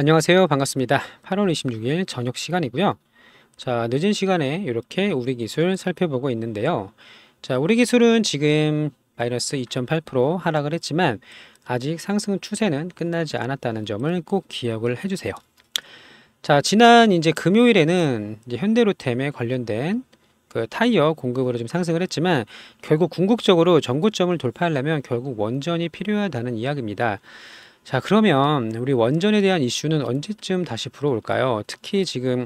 안녕하세요. 반갑습니다. 8월 26일 저녁 시간이고요. 자, 늦은 시간에 이렇게 우리 기술 살펴보고 있는데요. 자, 우리 기술은 지금 마이너스 2.8% 하락을 했지만 아직 상승 추세는 끝나지 않았다는 점을 꼭 기억을 해주세요. 자, 지난 이제 금요일에는 이제 현대로템에 관련된 그 타이어 공급으로 좀 상승을 했지만 결국 궁극적으로 전고점을 돌파하려면 결국 원전이 필요하다는 이야기입니다. 자, 그러면 우리 원전에 대한 이슈는 언제쯤 다시 불어올까요? 특히 지금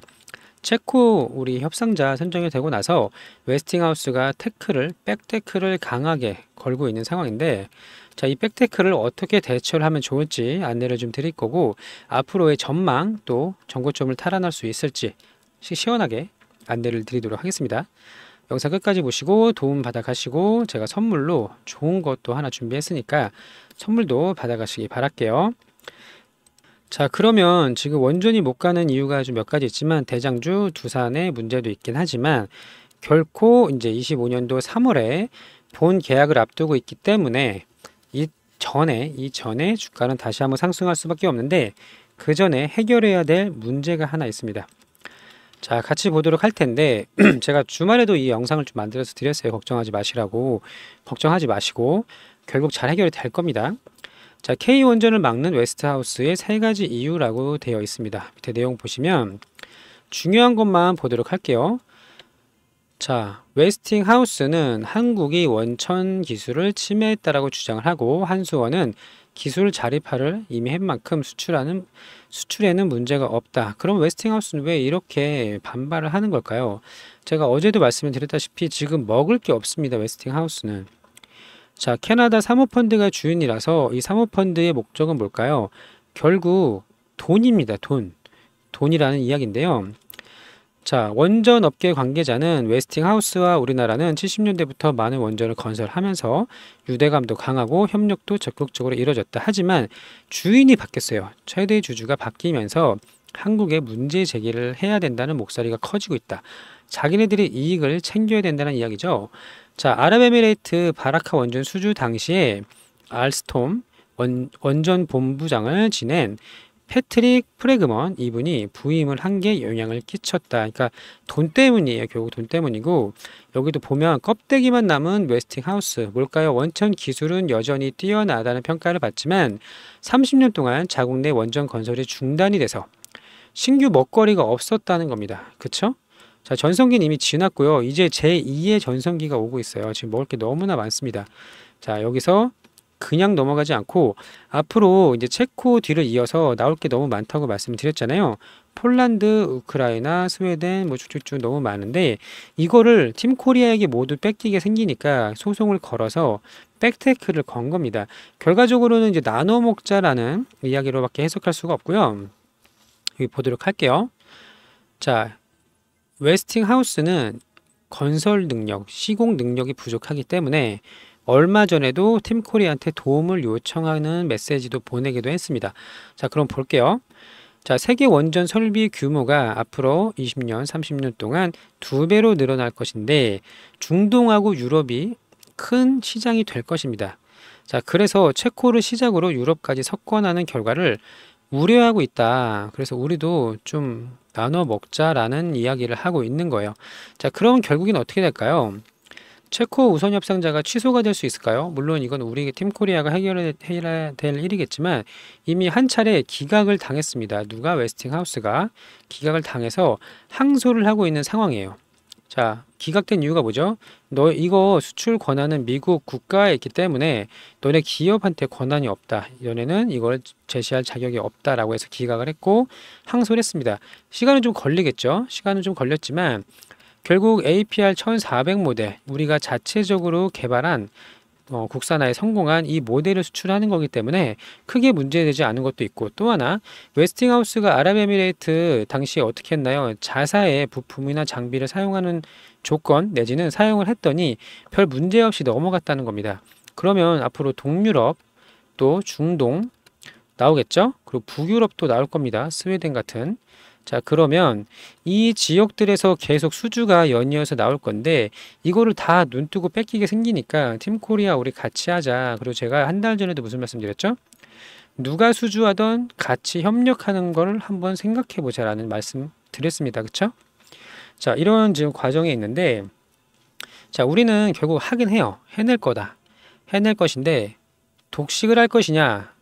체코 우리 협상자 선정이 되고 나서 웨스팅하우스가 테크를 백테크를 강하게 걸고 있는 상황인데 자, 이 백테크를 어떻게 대처를 하면 좋을지 안내를 좀 드릴 거고 앞으로의 전망 또 정고점을 탈환할 수 있을지 시원하게 안내를 드리도록 하겠습니다. 영상 끝까지 보시고 도움 받아가시고 제가 선물로 좋은 것도 하나 준비했으니까 선물도 받아가시기 바랄게요. 자 그러면 지금 원전이 못 가는 이유가 좀몇 가지 있지만 대장주 두산의 문제도 있긴 하지만 결코 이제 25년도 3월에 본 계약을 앞두고 있기 때문에 이 전에 이 전에 주가는 다시 한번 상승할 수밖에 없는데 그 전에 해결해야 될 문제가 하나 있습니다. 자, 같이 보도록 할 텐데 제가 주말에도 이 영상을 좀 만들어서 드렸어요. 걱정하지 마시라고. 걱정하지 마시고 결국 잘 해결이 될 겁니다. 자, K 원전을 막는 웨스트하우스의 세 가지 이유라고 되어 있습니다. 밑에 내용 보시면 중요한 것만 보도록 할게요. 자, 웨스팅하우스는 한국이 원천 기술을 침해했다라고 주장을 하고 한수원은 기술 자립화를 이미 한 만큼 수출하는 수출에는 문제가 없다. 그럼 웨스팅하우스는 왜 이렇게 반발을 하는 걸까요? 제가 어제도 말씀을 드렸다시피 지금 먹을 게 없습니다. 웨스팅하우스는. 자, 캐나다 사모펀드가 주인이라서 이 사모펀드의 목적은 뭘까요? 결국 돈입니다. 돈. 돈이라는 이야기인데요. 자, 원전 업계 관계자는 웨스팅하우스와 우리나라는 70년대부터 많은 원전을 건설하면서 유대감도 강하고 협력도 적극적으로 이루어졌다 하지만 주인이 바뀌었어요. 최대 주주가 바뀌면서 한국의 문제 제기를 해야 된다는 목소리가 커지고 있다. 자기네들이 이익을 챙겨야 된다는 이야기죠. 자, 아랍에미레이트 바라카 원전 수주 당시에 알스톰 원, 원전 본부장을 지낸 패트릭 프레그먼 이분이 부임을 한 게 영향을 끼쳤다. 그러니까 돈 때문이에요. 결국 돈 때문이고 여기도 보면 껍데기만 남은 웨스팅하우스 뭘까요? 원천 기술은 여전히 뛰어나다는 평가를 받지만 30년 동안 자국 내 원전 건설이 중단이 돼서 신규 먹거리가 없었다는 겁니다. 그쵸? 자, 전성기는 이미 지났고요. 이제 제2의 전성기가 오고 있어요. 지금 먹을 게 너무나 많습니다. 자, 여기서 그냥 넘어가지 않고 앞으로 이제 체코 뒤를 이어서 나올 게 너무 많다고 말씀드렸잖아요. 폴란드, 우크라이나, 스웨덴 뭐 쭉쭉쭉 너무 많은데 이거를 팀 코리아에게 모두 뺏기게 생기니까 소송을 걸어서 백테크를 건 겁니다. 결과적으로는 이제 나눠 먹자라는 이야기로밖에 해석할 수가 없고요. 여기 보도록 할게요. 자, 웨스팅 하우스는 건설 능력, 시공 능력이 부족하기 때문에 얼마 전에도 팀코리한테 도움을 요청하는 메시지도 보내기도 했습니다. 자, 그럼 볼게요. 자, 세계 원전 설비 규모가 앞으로 20년, 30년 동안 두 배로 늘어날 것인데 중동하고 유럽이 큰 시장이 될 것입니다. 자, 그래서 체코를 시작으로 유럽까지 석권하는 결과를 우려하고 있다. 그래서 우리도 좀 나눠 먹자라는 이야기를 하고 있는 거예요. 자, 그럼 결국엔 어떻게 될까요? 체코 우선 협상자가 취소가 될 수 있을까요? 물론 이건 우리 팀 코리아가 해결해야 될 일이겠지만 이미 한 차례 기각을 당했습니다. 누가 웨스팅하우스가 기각을 당해서 항소를 하고 있는 상황이에요. 자, 기각된 이유가 뭐죠? 너 이거 수출 권한은 미국 국가에 있기 때문에 너네 기업한테 권한이 없다. 너네는 이걸 제시할 자격이 없다라고 해서 기각을 했고 항소를 했습니다. 시간은 좀 걸리겠죠. 시간은 좀 걸렸지만 결국 APR 1400 모델, 우리가 자체적으로 개발한 어, 국산화에 성공한 이 모델을 수출하는 거기 때문에 크게 문제되지 않은 것도 있고 또 하나 웨스팅하우스가 아랍에미레이트 당시에 어떻게 했나요? 자사의 부품이나 장비를 사용하는 조건 내지는 사용을 했더니 별 문제 없이 넘어갔다는 겁니다. 그러면 앞으로 동유럽 또 중동 나오겠죠? 그리고 북유럽도 나올 겁니다. 스웨덴 같은 자 그러면 이 지역들에서 계속 수주가 연이어서 나올 건데 이거를 다 눈뜨고 뺏기게 생기니까 팀코리아 우리 같이 하자 그리고 제가 한 달 전에도 무슨 말씀드렸죠? 누가 수주하던 같이 협력하는 걸 한번 생각해 보자라는 말씀 드렸습니다. 그쵸? 자 이런 지금 과정에 있는데 자 우리는 결국 하긴 해요. 해낼 거다. 해낼 것인데 독식을 할 것이냐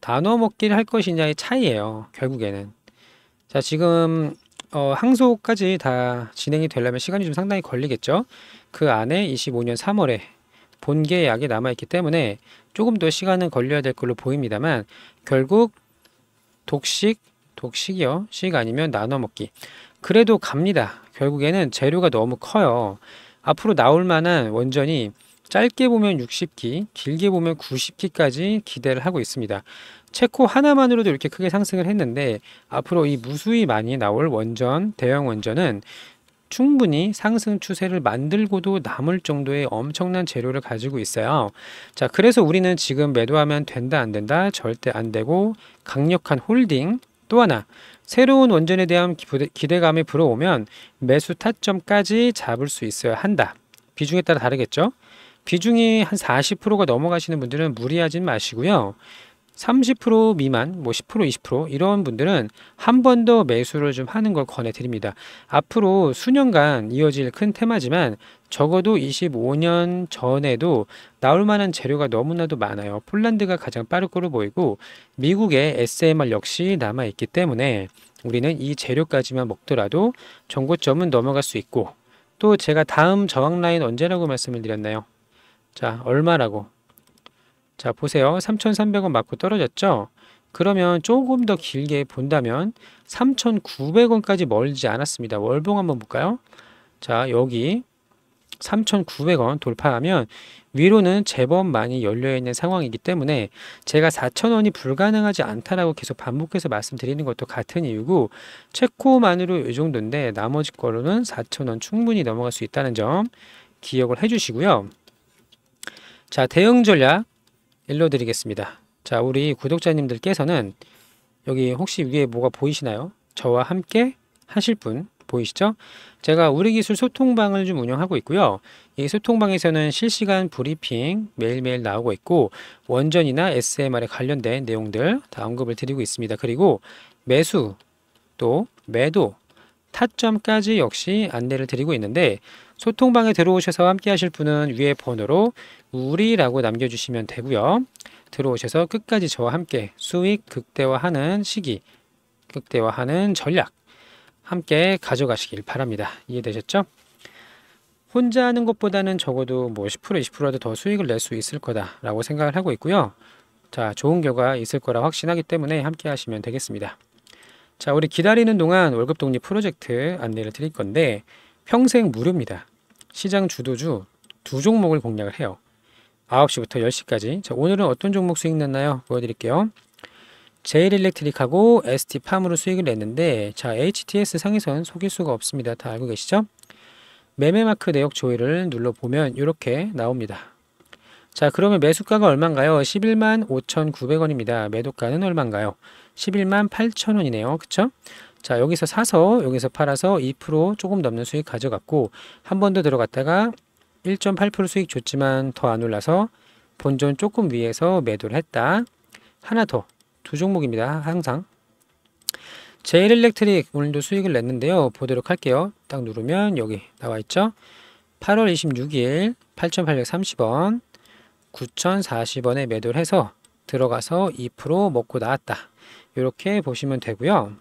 단어 먹기를 할 것이냐의 차이예요. 결국에는 자, 지금 어, 항소까지 다 진행이 되려면 시간이 좀 상당히 걸리겠죠. 그 안에 25년 3월에 본계 약이 남아있기 때문에 조금 더 시간은 걸려야 될 걸로 보입니다만 결국 독식, 독식이요. 식 아니면 나눠 먹기. 그래도 갑니다. 결국에는 재료가 너무 커요. 앞으로 나올 만한 원전이 짧게 보면 6 0키 길게 보면 9 0키까지 기대를 하고 있습니다. 체코 하나만으로도 이렇게 크게 상승을 했는데 앞으로 이 무수히 많이 나올 원전, 대형 원전은 충분히 상승 추세를 만들고도 남을 정도의 엄청난 재료를 가지고 있어요. 자, 그래서 우리는 지금 매도하면 된다, 안 된다, 절대 안 되고, 강력한 홀딩, 또 하나, 새로운 원전에 대한 기대감이 불어오면 매수 타점까지 잡을 수 있어야 한다. 비중에 따라 다르겠죠? 비중이 한 40%가 넘어가시는 분들은 무리하진 마시고요. 30% 미만, 뭐 10%, 20% 이런 분들은 한 번 더 매수를 좀 하는 걸 권해드립니다. 앞으로 수년간 이어질 큰 테마지만 적어도 25년 전에도 나올 만한 재료가 너무나도 많아요. 폴란드가 가장 빠를거로 보이고 미국의 SMR 역시 남아있기 때문에 우리는 이 재료까지만 먹더라도 정고점은 넘어갈 수 있고 또 제가 다음 저항라인 언제라고 말씀을 드렸나요? 자, 얼마라고. 자, 보세요. 3,300원 맞고 떨어졌죠? 그러면 조금 더 길게 본다면 3,900원까지 멀지 않았습니다. 월봉 한번 볼까요? 자, 여기 3,900원 돌파하면 위로는 제법 많이 열려있는 상황이기 때문에 제가 4,000원이 불가능하지 않다라고 계속 반복해서 말씀드리는 것도 같은 이유고 체코만으로 이 정도인데 나머지 거로는 4,000원 충분히 넘어갈 수 있다는 점 기억을 해주시고요. 자, 대응 전략 일러드리겠습니다. 자, 우리 구독자님들께서는 여기 혹시 위에 뭐가 보이시나요? 저와 함께 하실 분 보이시죠? 제가 우리 기술 소통방을 좀 운영하고 있고요. 이 소통방에서는 실시간 브리핑 매일매일 나오고 있고 원전이나 SMR에 관련된 내용들 다 언급을 드리고 있습니다. 그리고 매수 또 매도 타점까지 역시 안내를 드리고 있는데 소통방에 들어오셔서 함께 하실 분은 위에 번호로 우리라고 남겨주시면 되고요. 들어오셔서 끝까지 저와 함께 수익 극대화하는 시기, 극대화하는 전략 함께 가져가시길 바랍니다. 이해되셨죠? 혼자 하는 것보다는 적어도 뭐 10% 20%라도 더 수익을 낼 수 있을 거다라고 생각을 하고 있고요. 자, 좋은 결과 있을 거라 확신하기 때문에 함께 하시면 되겠습니다. 자, 우리 기다리는 동안 월급 독립 프로젝트 안내를 드릴 건데 평생 무료입니다. 시장 주도주 두 종목을 공략을 해요. 9시부터 10시까지. 자, 오늘은 어떤 종목 수익 냈나요? 보여드릴게요. 제일 일렉트릭하고 ST팜으로 수익을 냈는데 자 HTS 상위선 속일 수가 없습니다. 다 알고 계시죠? 매매마크 내역 조회를 눌러보면 이렇게 나옵니다. 자 그러면 매수가가 얼마인가요? 11만 5,900원입니다. 매도가는 얼마인가요? 11만 8,000원이네요. 그쵸? 자 여기서 사서 여기서 팔아서 2% 조금 넘는 수익 가져갔고 한 번 더 들어갔다가 1.8% 수익 줬지만 더 안 올라서 본전 조금 위에서 매도를 했다. 하나 더 두 종목입니다. 항상 제일 일렉트릭 오늘도 수익을 냈는데요. 보도록 할게요. 딱 누르면 여기 나와 있죠. 8월 26일 8,830원 9,040원에 매도를 해서 들어가서 2% 먹고 나왔다. 이렇게 보시면 되고요.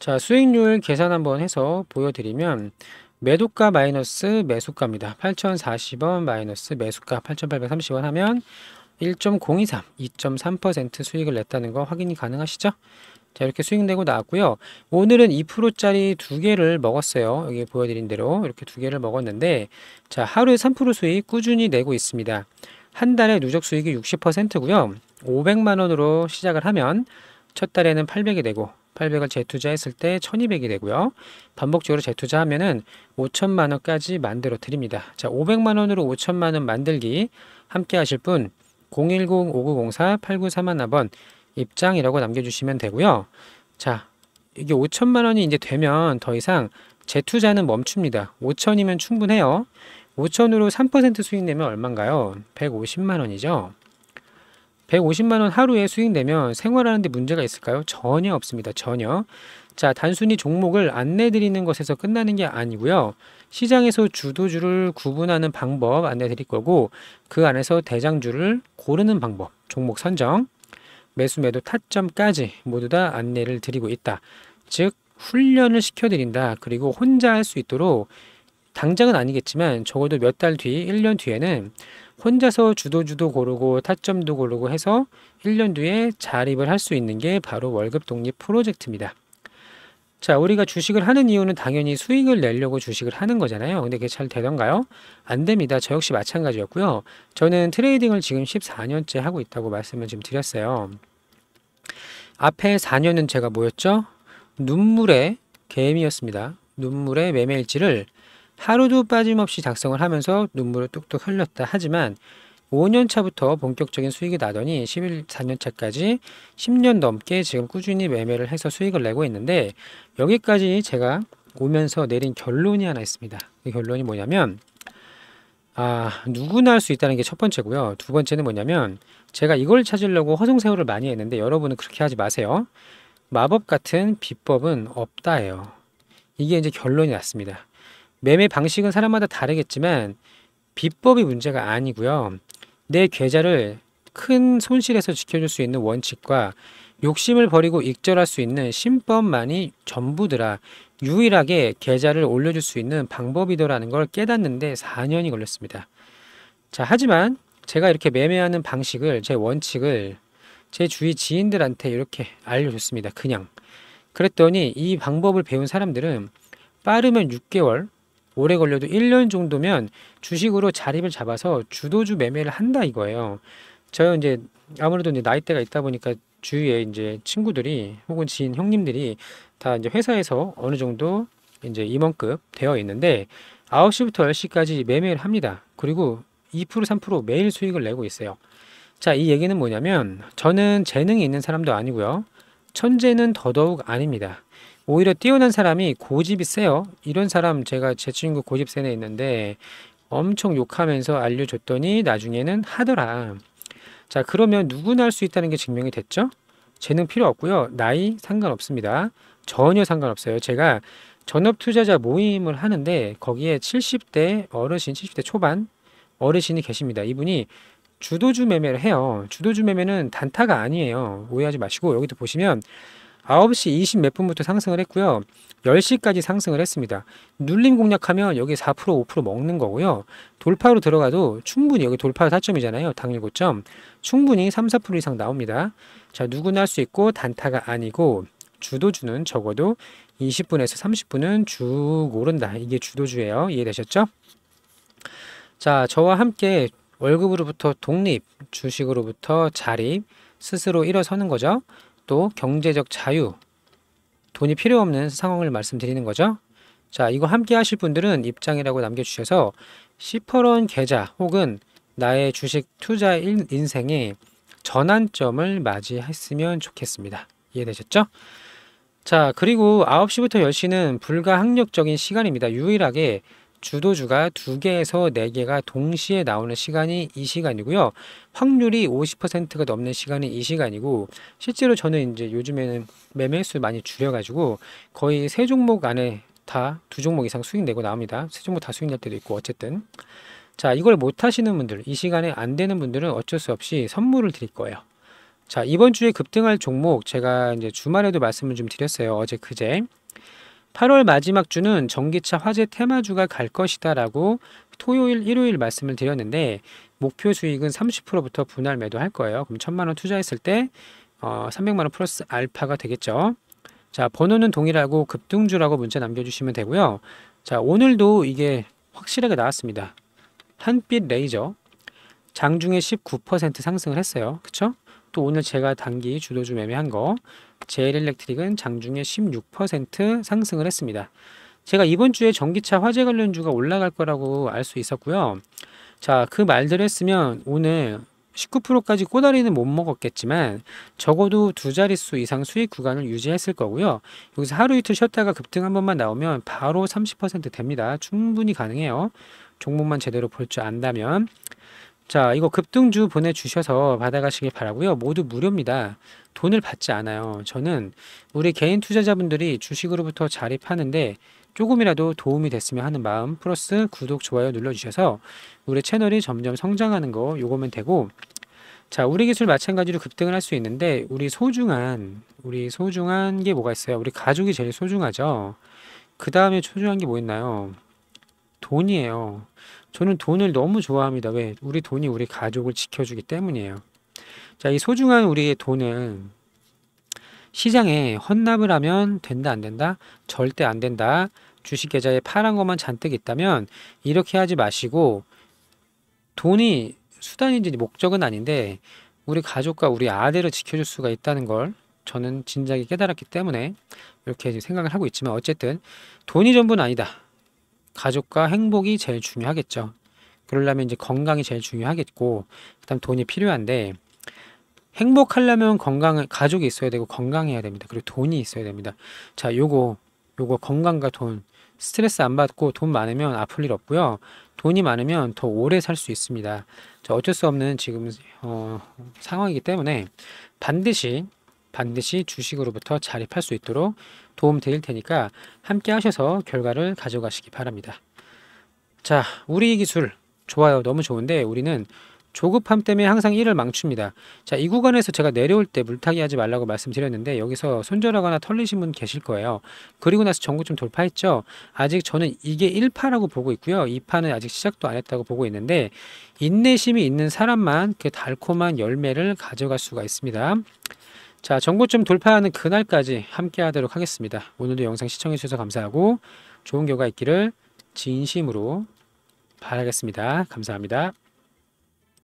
자, 수익률 계산 한번 해서 보여드리면 매도가 마이너스 매수가입니다. 8,040원 마이너스 매수가 8,830원 하면 1.023, 2.3% 수익을 냈다는 거 확인이 가능하시죠? 자, 이렇게 수익 내고 나왔고요. 오늘은 2%짜리 두 개를 먹었어요. 여기 보여드린 대로 이렇게 두 개를 먹었는데 자, 하루에 3% 수익 꾸준히 내고 있습니다. 한 달에 누적 수익이 60%고요. 500만 원으로 시작을 하면 첫 달에는 800이 되고 800을 재투자했을 때 1200이 되고요. 반복적으로 재투자하면은 5천만 원까지 만들어 드립니다. 자, 500만 원으로 5천만 원 만들기 함께 하실 분 010-5904-8931번 입장이라고 남겨주시면 되고요. 자, 이게 5천만 원이 이제 되면 더 이상 재투자는 멈춥니다. 5천이면 충분해요. 5천으로 3% 수익 내면 얼마인가요? 150만 원이죠. 150만 원 하루에 수익 내면 생활하는 데 문제가 있을까요? 전혀 없습니다. 전혀. 자, 단순히 종목을 안내 드리는 것에서 끝나는 게 아니고요. 시장에서 주도주를 구분하는 방법 안내 드릴 거고 그 안에서 대장주를 고르는 방법, 종목 선정, 매수 매도 타점까지 모두 다 안내를 드리고 있다. 즉 훈련을 시켜드린다. 그리고 혼자 할 수 있도록 당장은 아니겠지만 적어도 몇 달 뒤, 1년 뒤에는 혼자서 주도주도 고르고 타점도 고르고 해서 1년 뒤에 자립을 할 수 있는 게 바로 월급 독립 프로젝트입니다. 자, 우리가 주식을 하는 이유는 당연히 수익을 내려고 주식을 하는 거잖아요. 근데 그게 잘 되던가요? 안 됩니다. 저 역시 마찬가지였고요. 저는 트레이딩을 지금 14년째 하고 있다고 말씀을 지금 드렸어요. 앞에 4년은 제가 뭐였죠? 눈물의 개미였습니다. 눈물의 매매일지를 하루도 빠짐없이 작성을 하면서 눈물을 뚝뚝 흘렸다. 하지만 5년 차부터 본격적인 수익이 나더니 11, 4년 차까지 10년 넘게 지금 꾸준히 매매를 해서 수익을 내고 있는데 여기까지 제가 오면서 내린 결론이 하나 있습니다. 그 결론이 뭐냐면 아, 누구나 할 수 있다는 게 첫 번째고요. 두 번째는 뭐냐면 제가 이걸 찾으려고 허송세월을 많이 했는데 여러분은 그렇게 하지 마세요. 마법 같은 비법은 없다예요. 이게 이제 결론이 났습니다. 매매 방식은 사람마다 다르겠지만 비법이 문제가 아니고요. 내 계좌를 큰 손실에서 지켜줄 수 있는 원칙과 욕심을 버리고 익절할 수 있는 신법만이 전부더라. 유일하게 계좌를 올려줄 수 있는 방법이더라는 걸 깨닫는데 4년이 걸렸습니다. 자, 하지만 제가 이렇게 매매하는 방식을, 제 원칙을 제 주위 지인들한테 이렇게 알려줬습니다. 그냥. 그랬더니 이 방법을 배운 사람들은 빠르면 6개월, 오래 걸려도 1년 정도면 주식으로 자립을 잡아서 주도주 매매를 한다 이거예요. 저요 이제 아무래도 이제 나이대가 있다 보니까 주위에 이제 친구들이 혹은 지인 형님들이 다 이제 회사에서 어느 정도 이제 임원급 되어 있는데 9시부터 10시까지 매매를 합니다. 그리고 2% 3% 매일 수익을 내고 있어요. 자, 이 얘기는 뭐냐면 저는 재능이 있는 사람도 아니고요. 천재는 더더욱 아닙니다. 오히려 뛰어난 사람이 고집이 세요. 이런 사람 제가 제 친구 고집 센애 있는데 엄청 욕하면서 알려줬더니 나중에는 하더라. 자 그러면 누구나 할 수 있다는 게 증명이 됐죠? 재능 필요 없고요. 나이 상관없습니다. 전혀 상관없어요. 제가 전업투자자 모임을 하는데 거기에 70대 어르신, 70대 초반 어르신이 계십니다. 이분이 주도주 매매를 해요. 주도주 매매는 단타가 아니에요. 오해하지 마시고 여기도 보시면 9시 20몇 분부터 상승을 했고요. 10시까지 상승을 했습니다. 눌림 공략하면 여기 4% 5% 먹는 거고요. 돌파로 들어가도 충분히 여기 돌파 4점이잖아요. 당일 고점. 충분히 3, 4% 이상 나옵니다. 자, 누구나 할 수 있고 단타가 아니고 주도주는 적어도 20분에서 30분은 쭉 오른다. 이게 주도주예요. 이해되셨죠? 자, 저와 함께 월급으로부터 독립, 주식으로부터 자립, 스스로 일어서는 거죠. 또 경제적 자유, 돈이 필요 없는 상황을 말씀드리는 거죠. 자, 이거 함께 하실 분들은 입장이라고 남겨주셔서 시퍼런 계좌 혹은 나의 주식 투자 인생의 전환점을 맞이했으면 좋겠습니다. 이해되셨죠? 자, 그리고 9시부터 10시는 불가 학력적인 시간입니다. 유일하게 주도주가 두개에서네개가 동시에 나오는 시간이 이 시간이고요. 확률이 50%가 넘는 시간이 이 시간이고 실제로 저는 이제 요즘에는 매매수 많이 줄여가지고 거의 세 종목 안에 다 두 종목 이상 수익 내고 나옵니다. 세 종목 다 수익 낼 때도 있고 어쨌든 자 이걸 못 하시는 분들 이 시간에 안 되는 분들은 어쩔 수 없이 선물을 드릴 거예요. 자 이번 주에 급등할 종목 제가 이제 주말에도 말씀을 좀 드렸어요. 어제 그제 8월 마지막 주는 전기차 화재 테마주가 갈 것이다 라고 토요일, 일요일 말씀을 드렸는데 목표 수익은 30%부터 분할 매도할 거예요. 그럼 1 0만원 투자했을 때 어, 300만원 플러스 알파가 되겠죠. 자, 번호는 동일하고 급등주라고 문자 남겨주시면 되고요. 자, 오늘도 이게 확실하게 나왔습니다. 한빛 레이저 장중에 19% 상승을 했어요. 그쵸? 또 오늘 제가 단기 주도주 매매한 거 제일 일렉트릭은 장중에 16% 상승을 했습니다. 제가 이번 주에 전기차 화재 관련주가 올라갈 거라고 알 수 있었고요. 자, 그말들로 했으면 오늘 19%까지 꼬다리는 못 먹었겠지만 적어도 두 자릿수 이상 수익 구간을 유지했을 거고요. 여기서 하루 이틀 쉬었다가 급등 한 번만 나오면 바로 30% 됩니다. 충분히 가능해요. 종목만 제대로 볼 줄 안다면 자, 이거 급등주 보내주셔서 받아가시길 바라고요. 모두 무료입니다. 돈을 받지 않아요. 저는 우리 개인 투자자분들이 주식으로부터 자립하는데 조금이라도 도움이 됐으면 하는 마음 플러스 구독, 좋아요 눌러주셔서 우리 채널이 점점 성장하는 거 요거면 되고 자, 우리 기술 마찬가지로 급등을 할 수 있는데 우리 소중한 우리 소중한 게 뭐가 있어요? 우리 가족이 제일 소중하죠. 그 다음에 소중한 게 뭐 있나요? 돈이에요. 저는 돈을 너무 좋아합니다. 왜? 우리 돈이 우리 가족을 지켜주기 때문이에요. 자, 이 소중한 우리의 돈은 시장에 헌납을 하면 된다, 안 된다? 절대 안 된다. 주식 계좌에 파란 것만 잔뜩 있다면 이렇게 하지 마시고 돈이 수단인지 목적은 아닌데 우리 가족과 우리 아들을 지켜줄 수가 있다는 걸 저는 진작에 깨달았기 때문에 이렇게 생각을 하고 있지만 어쨌든 돈이 전부는 아니다. 가족과 행복이 제일 중요하겠죠. 그러려면 이제 건강이 제일 중요하겠고 그다음 돈이 필요한데 행복하려면 건강 가족이 있어야 되고 건강해야 됩니다. 그리고 돈이 있어야 됩니다. 자, 요거 요거 건강과 돈 스트레스 안 받고 돈 많으면 아플 일 없고요. 돈이 많으면 더 오래 살 수 있습니다. 자, 어쩔 수 없는 지금 어, 상황이기 때문에 반드시 반드시 주식으로부터 자립할 수 있도록 도움 드릴 테니까 함께 하셔서 결과를 가져가시기 바랍니다. 자, 우리 기술 좋아요. 너무 좋은데 우리는 조급함 때문에 항상 일을 망칩니다. 자, 이 구간에서 제가 내려올 때 물타기 하지 말라고 말씀드렸는데 여기서 손절하거나 털리신 분 계실 거예요. 그리고 나서 전구좀 돌파했죠. 아직 저는 이게 1파라고 보고 있고요. 2파는 아직 시작도 안 했다고 보고 있는데 인내심이 있는 사람만 그 달콤한 열매를 가져갈 수가 있습니다. 자, 정보좀 돌파하는 그날까지 함께하도록 하겠습니다. 오늘도 영상 시청해주셔서 감사하고 좋은 결과 있기를 진심으로 바라겠습니다. 감사합니다.